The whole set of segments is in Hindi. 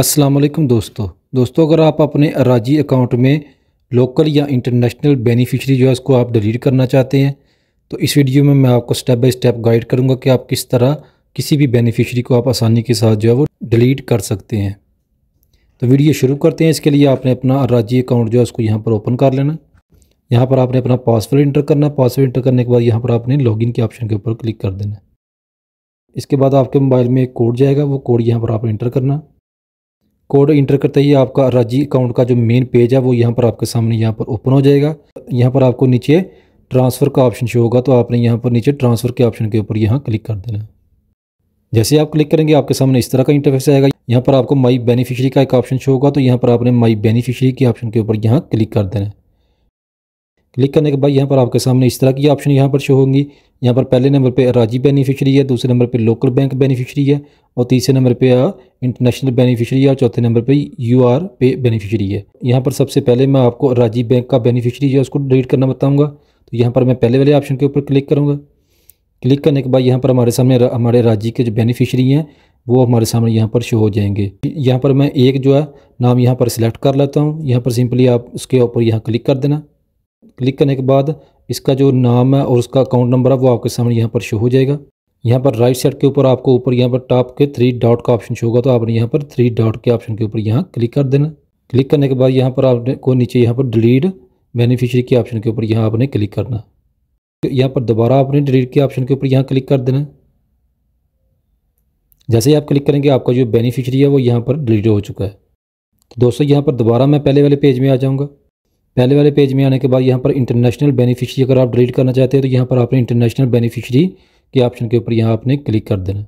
अस्सलाम वालेकुम दोस्तों दोस्तों अगर आप अपने अराजी अकाउंट में लोकल या इंटरनेशनल बेनिफिशरी जो है उसको आप डिलीट करना चाहते हैं तो इस वीडियो में मैं आपको स्टेप बाय स्टेप गाइड करूंगा कि आप किस तरह किसी भी बेनिफिशरी को आप आसानी के साथ जो है वो डिलीट कर सकते हैं तो वीडियो शुरू करते हैं इसके लिए आपने अपना अराजी अकाउंट जो है उसको यहाँ पर ओपन कर लेना यहाँ पर आपने अपना पासवर्ड इंटर करना पासवर्ड इंटर करने के बाद यहाँ पर आपने लॉगिन के ऑप्शन के ऊपर क्लिक कर देना इसके बाद आपके मोबाइल में एक कोड जाएगा वो कोड यहाँ पर आप इंटर करना कोड इंटर करते ही आपका राजी अकाउंट का जो मेन पेज है वो यहाँ पर आपके सामने यहाँ पर ओपन हो जाएगा यहाँ पर आपको नीचे ट्रांसफ़र का ऑप्शन शो होगा तो आपने यहाँ पर नीचे ट्रांसफ़र के ऑप्शन के ऊपर यहाँ क्लिक कर देना जैसे आप क्लिक करेंगे आपके सामने इस तरह का इंटरफेस आएगा यहाँ पर आपको माई बेनिफिशियरी का एक ऑप्शन शो होगा तो यहाँ पर आपने माई बेनिफिशियरी के ऑप्शन के ऊपर यहाँ क्लिक कर देना क्लिक करने के बाद यहाँ पर आपके सामने इस तरह की ऑप्शन यहाँ पर शो होंगी यहाँ पर पहले नंबर पे राजी बेनिफिशरी है दूसरे नंबर पे लोकल बैंक बेनिफिशरी है और तीसरे नंबर पे इंटरनेशनल बेनिफिशरी है और चौथे नंबर पे यू आर पे बेनिफिशरी है यहाँ पर सबसे पहले मैं आपको राजीव बैंक का बेनिफिशरी जो है उसको डिलीट करना बताऊँगा तो यहाँ पर मैं पहले वाले ऑप्शन के ऊपर क्लिक करूँगा क्लिक करने के बाद यहाँ पर हमारे सामने हमारे राज्य के जो बेनिफिशरी हैं वो हमारे सामने यहाँ पर शो हो जाएंगे यहाँ पर मैं एक जो है नाम यहाँ पर सिलेक्ट कर लेता हूँ यहाँ पर सिंपली आप उसके ऊपर यहाँ क्लिक कर देना क्लिक करने के बाद इसका जो नाम है और उसका अकाउंट नंबर है वो आपके सामने यहाँ पर शो हो जाएगा यहाँ पर राइट साइड के ऊपर आपको ऊपर यहाँ पर टॉप के थ्री डॉट का ऑप्शन शो होगा तो आपने यहाँ पर थ्री डॉट के ऑप्शन के ऊपर यहाँ क्लिक कर देना क्लिक करने के बाद यहाँ पर आपने को नीचे यहाँ पर डिलीट बेनिफिशियरी के ऑप्शन के ऊपर यहाँ आपने क्लिक करना यहाँ पर दोबारा आपने डिलीट के ऑप्शन के ऊपर यहाँ क्लिक कर देना जैसे ही आप क्लिक करेंगे आपका जो बेनिफिशियरी है वो यहाँ पर डिलीट हो चुका है तो दोस्तों यहाँ पर दोबारा मैं पहले वाले पेज में आ जाऊँगा पहले वाले पेज में आने के बाद यहाँ पर इंटरनेशनल बेनिफिशरी अगर आप डिलीट करना चाहते हैं तो यहाँ पर आपने इंटरनेशनल बेनिफिशरी के ऑप्शन के ऊपर यहाँ आपने क्लिक कर देना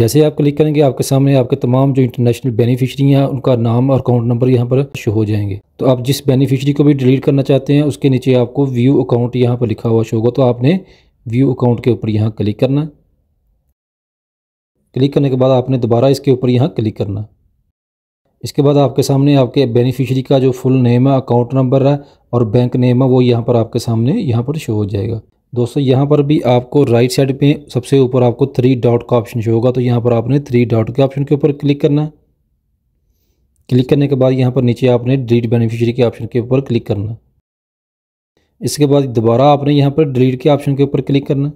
जैसे आप क्लिक करेंगे आपके सामने आपके तमाम जो इंटरनेशनल बेनिफिशरी हैं उनका नाम और अकाउंट नंबर यहाँ पर शो हो जाएंगे तो आप जिस बेनिफिशरी को भी डिलीट करना चाहते हैं उसके नीचे आपको व्यू अकाउंट यहाँ पर लिखा हुआ शो होगा तो आपने व्यू अकाउंट के ऊपर यहाँ क्लिक करना क्लिक करने के बाद आपने दोबारा इसके ऊपर यहाँ क्लिक करना इसके बाद आपके सामने आपके बेनिफिशियरी का जो फुल नेम है अकाउंट नंबर है और बैंक नेम है वो यहाँ पर आपके सामने यहाँ पर शो हो जाएगा दोस्तों यहाँ पर भी आपको राइट साइड पे सबसे ऊपर आपको थ्री डॉट का ऑप्शन शो होगा तो यहाँ पर आपने थ्री डॉट के ऑप्शन के ऊपर क्लिक करना है क्लिक करने के बाद यहाँ पर नीचे आपने डिलीट बेनिफिशियरी के ऑप्शन के ऊपर क्लिक करना इसके बाद दोबारा आपने यहाँ पर डिलीट के ऑप्शन के ऊपर क्लिक करना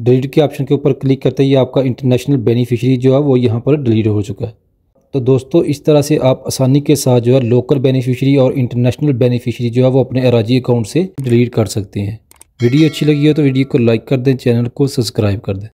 डिलीट के ऑप्शन के ऊपर क्लिक करते ही आपका इंटरनेशनल बेनिफिशियरी जो है वो यहाँ पर डिलीट हो चुका है तो दोस्तों इस तरह से आप आसानी के साथ जो है लोकल बेनिफिशियरी और इंटरनेशनल बेनिफिशियरी जो है वो अपने एराजी अकाउंट से डिलीट कर सकते हैं वीडियो अच्छी लगी हो तो वीडियो को लाइक कर दें चैनल को सब्सक्राइब कर दें